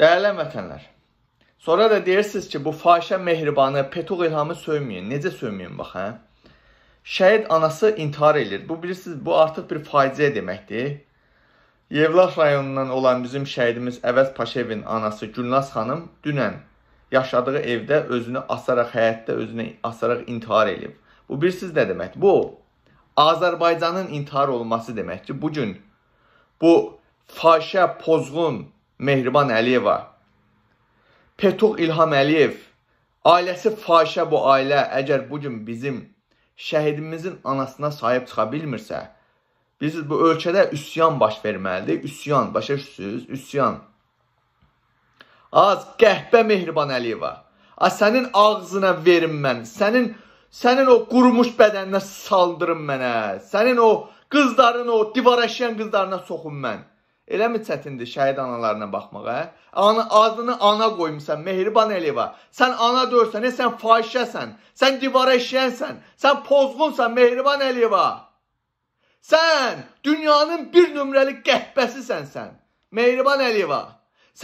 Dəyərli vətənlər, sonra da deyirsiniz ki, bu fahişə mehribanı, Petuq İlhamı söyməyin. Necə söyməyin bax, hə? Şəhid anası intihar eləyir. Bu bilirsiniz, bu artıq bir faciə deməkdir. Yevlax rayonundan olan bizim şəhidimiz Əvəz Paşevin anası Gülnaz xanım dünən yaşadığı evdə özünü asaraq, həyətdə özünü asaraq intihar eləyib. Bu bilirsiniz nə deməkdir? Bu Azərbaycanın intihar olması deməkdir. Bu gün bu fahişə, pozğun Mehriban Əliyeva, Petuq İlham Əliyev, ailəsi fahişə bu ailə əgər bu gün bizim şəhidimizin anasına sahib çıxa bilmirsə, biz bu ölkədə üsyan baş verməlidir. Üsyan, başa düşürsünüz? Üsyan. Az qəhbə Mehriban Əliyeva. A sənin ağzına verim mən. Sənin sənin o qurumuş bədəninə saldırım mənə. Sənin o qızların o divara şişən qızlarına soxum mən. Eləmi çətindir şəhid analarına baxmağa? Ana, adını ana qoymusan Mehriban Əliyeva. Sən ana deyirsən, e, sən fahişəsən, sən divara işləyənsən, sən pozğunsan Mehriban Əliyeva. Sən dünyanın bir nömrəli qəhbəsisən sən. Mehriban Əliyeva.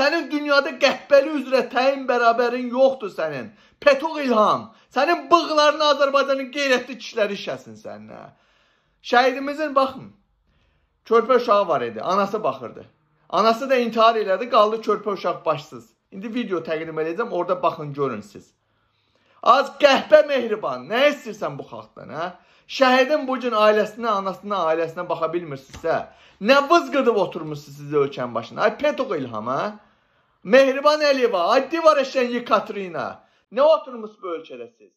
Sənin dünyada qəhbəli üzrə təyin bərabərin yoxdur sənin. Petoq İlham, sənin bığlarını Azərbaycanın qeyrətli kişiləri işləsin səninə. Şəhidimizin baxın körpə uşağı var idi, anası baxırdı. Anası da intihar elədi, qaldı körpə uşaq başsız. İndi video təqdim edəcəm, orada baxın, görün siz. Az qəhbə mehriban, nə istəyirsən bu xalqdan, hə? Şəhidin bu gün ailəsinə, anasına, ailəsinə baxa bilmirsinizsə, nə vız qıdıb oturmusunuz siz ölkənin başına? Ay Petoq İlham, hə? Mehriban Əliyeva, ay divar eşən Yekaterina. Nə oturmuş bu ölkədə siz?